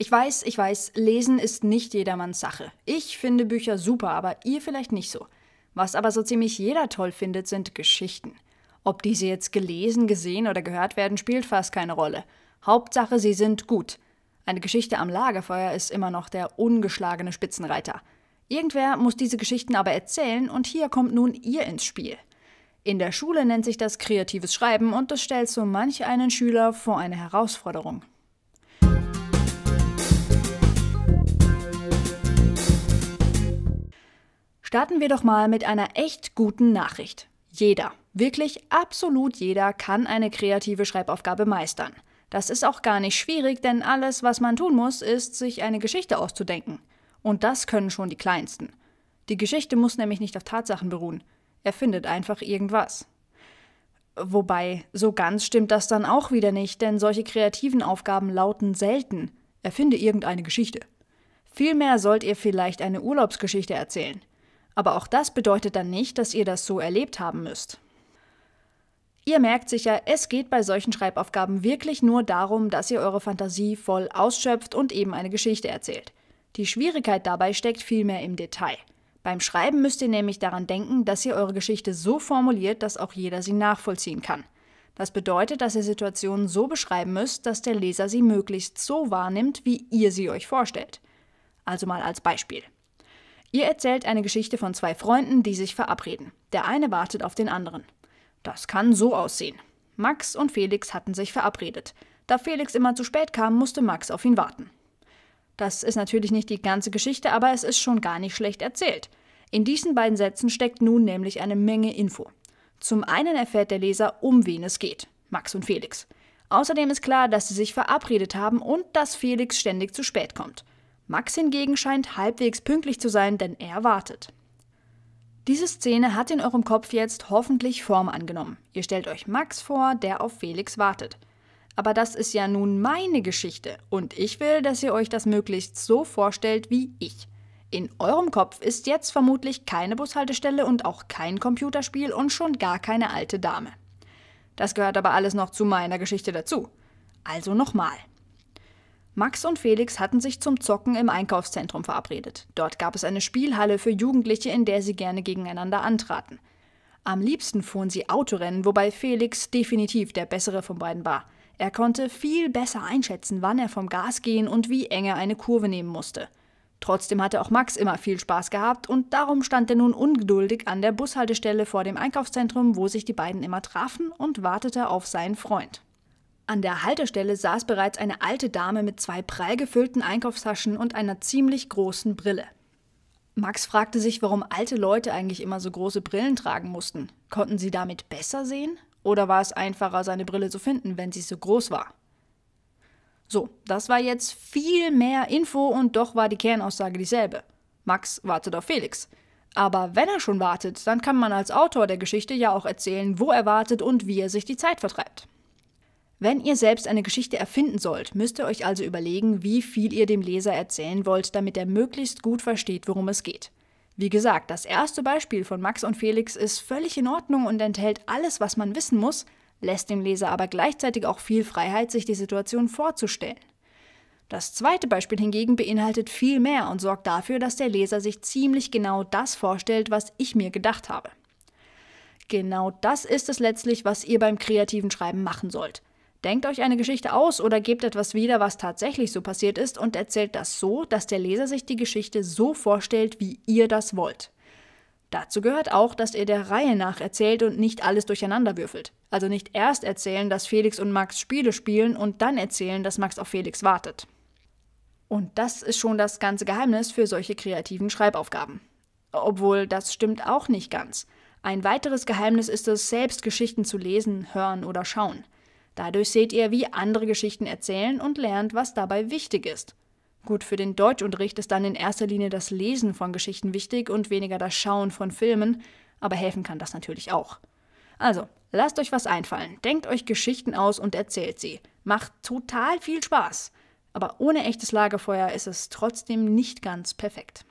Ich weiß, ich weiß, Lesen ist nicht jedermanns Sache. Ich finde Bücher super, aber ihr vielleicht nicht so. Was aber so ziemlich jeder toll findet, sind Geschichten. Ob diese jetzt gelesen, gesehen oder gehört werden, spielt fast keine Rolle. Hauptsache, sie sind gut. Eine Geschichte am Lagerfeuer ist immer noch der ungeschlagene Spitzenreiter. Irgendwer muss diese Geschichten aber erzählen und hier kommt nun ihr ins Spiel. In der Schule nennt sich das kreatives Schreiben und das stellt so manch einen Schüler vor eine Herausforderung. Starten wir doch mal mit einer echt guten Nachricht. Jeder, wirklich absolut jeder kann eine kreative Schreibaufgabe meistern. Das ist auch gar nicht schwierig, denn alles, was man tun muss, ist, sich eine Geschichte auszudenken. Und das können schon die Kleinsten. Die Geschichte muss nämlich nicht auf Tatsachen beruhen. Er findet einfach irgendwas. Wobei, so ganz stimmt das dann auch wieder nicht, denn solche kreativen Aufgaben lauten selten: Erfinde irgendeine Geschichte. Vielmehr sollt ihr vielleicht eine Urlaubsgeschichte erzählen. Aber auch das bedeutet dann nicht, dass ihr das so erlebt haben müsst. Ihr merkt sicher, es geht bei solchen Schreibaufgaben wirklich nur darum, dass ihr eure Fantasie voll ausschöpft und eben eine Geschichte erzählt. Die Schwierigkeit dabei steckt vielmehr im Detail. Beim Schreiben müsst ihr nämlich daran denken, dass ihr eure Geschichte so formuliert, dass auch jeder sie nachvollziehen kann. Das bedeutet, dass ihr Situationen so beschreiben müsst, dass der Leser sie möglichst so wahrnimmt, wie ihr sie euch vorstellt. Also mal als Beispiel. Ihr erzählt eine Geschichte von zwei Freunden, die sich verabreden. Der eine wartet auf den anderen. Das kann so aussehen. Max und Felix hatten sich verabredet. Da Felix immer zu spät kam, musste Max auf ihn warten. Das ist natürlich nicht die ganze Geschichte, aber es ist schon gar nicht schlecht erzählt. In diesen beiden Sätzen steckt nun nämlich eine Menge Info. Zum einen erfährt der Leser, um wen es geht, Max und Felix. Außerdem ist klar, dass sie sich verabredet haben und dass Felix ständig zu spät kommt. Max hingegen scheint halbwegs pünktlich zu sein, denn er wartet. Diese Szene hat in eurem Kopf jetzt hoffentlich Form angenommen. Ihr stellt euch Max vor, der auf Felix wartet. Aber das ist ja nun meine Geschichte und ich will, dass ihr euch das möglichst so vorstellt wie ich. In eurem Kopf ist jetzt vermutlich keine Bushaltestelle und auch kein Computerspiel und schon gar keine alte Dame. Das gehört aber alles noch zu meiner Geschichte dazu. Also nochmal. Max und Felix hatten sich zum Zocken im Einkaufszentrum verabredet. Dort gab es eine Spielhalle für Jugendliche, in der sie gerne gegeneinander antraten. Am liebsten fuhren sie Autorennen, wobei Felix definitiv der bessere von beiden war. Er konnte viel besser einschätzen, wann er vom Gas gehen und wie eng er eine Kurve nehmen musste. Trotzdem hatte auch Max immer viel Spaß gehabt und darum stand er nun ungeduldig an der Bushaltestelle vor dem Einkaufszentrum, wo sich die beiden immer trafen und wartete auf seinen Freund. An der Haltestelle saß bereits eine alte Dame mit zwei prall gefüllten Einkaufstaschen und einer ziemlich großen Brille. Max fragte sich, warum alte Leute eigentlich immer so große Brillen tragen mussten. Konnten sie damit besser sehen? Oder war es einfacher, seine Brille zu finden, wenn sie so groß war? So, das war jetzt viel mehr Info und doch war die Kernaussage dieselbe. Max wartet auf Felix. Aber wenn er schon wartet, dann kann man als Autor der Geschichte ja auch erzählen, wo er wartet und wie er sich die Zeit vertreibt. Wenn ihr selbst eine Geschichte erfinden sollt, müsst ihr euch also überlegen, wie viel ihr dem Leser erzählen wollt, damit er möglichst gut versteht, worum es geht. Wie gesagt, das erste Beispiel von Max und Felix ist völlig in Ordnung und enthält alles, was man wissen muss, lässt dem Leser aber gleichzeitig auch viel Freiheit, sich die Situation vorzustellen. Das zweite Beispiel hingegen beinhaltet viel mehr und sorgt dafür, dass der Leser sich ziemlich genau das vorstellt, was ich mir gedacht habe. Genau das ist es letztlich, was ihr beim kreativen Schreiben machen sollt. Denkt euch eine Geschichte aus oder gebt etwas wieder, was tatsächlich so passiert ist und erzählt das so, dass der Leser sich die Geschichte so vorstellt, wie ihr das wollt. Dazu gehört auch, dass ihr der Reihe nach erzählt und nicht alles durcheinander würfelt. Also nicht erst erzählen, dass Felix und Max Spiele spielen und dann erzählen, dass Max auf Felix wartet. Und das ist schon das ganze Geheimnis für solche kreativen Schreibaufgaben. Obwohl, das stimmt auch nicht ganz. Ein weiteres Geheimnis ist es, selbst Geschichten zu lesen, hören oder schauen. Dadurch seht ihr, wie andere Geschichten erzählen und lernt, was dabei wichtig ist. Gut, für den Deutschunterricht ist dann in erster Linie das Lesen von Geschichten wichtig und weniger das Schauen von Filmen, aber helfen kann das natürlich auch. Also, lasst euch was einfallen, denkt euch Geschichten aus und erzählt sie. Macht total viel Spaß. Aber ohne echtes Lagerfeuer ist es trotzdem nicht ganz perfekt.